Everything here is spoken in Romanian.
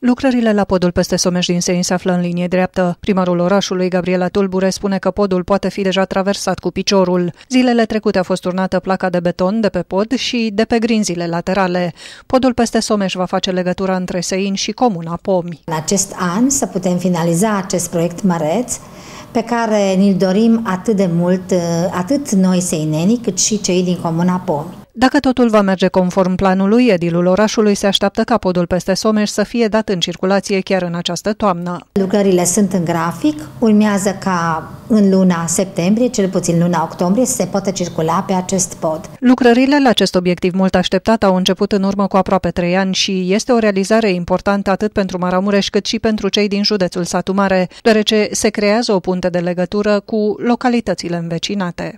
Lucrările la podul peste din Sein se află în linie dreaptă. Primarul orașului, Gabriela Tulbure, spune că podul poate fi deja traversat cu piciorul. Zilele trecute a fost turnată placa de beton de pe pod și de pe grinzile laterale. Podul peste Someș va face legătura între Sein și comuna Pomi. În acest an să putem finaliza acest proiect măreț pe care ni-l dorim atât de mult, atât noi seinenii, cât și cei din comuna Pomi. Dacă totul va merge conform planului, edilul orașului se așteaptă ca podul peste Someș să fie dat în circulație chiar în această toamnă. Lucrările sunt în grafic, urmează ca în luna septembrie, cel puțin luna octombrie, să se poată circula pe acest pod. Lucrările la acest obiectiv mult așteptat au început în urmă cu aproape trei ani și este o realizare importantă atât pentru Maramureș cât și pentru cei din județul Satu Mare, deoarece se creează o punte de legătură cu localitățile învecinate.